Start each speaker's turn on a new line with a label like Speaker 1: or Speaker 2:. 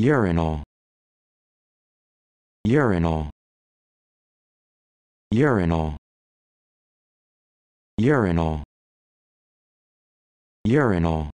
Speaker 1: urinal urinal urinal urinal urinal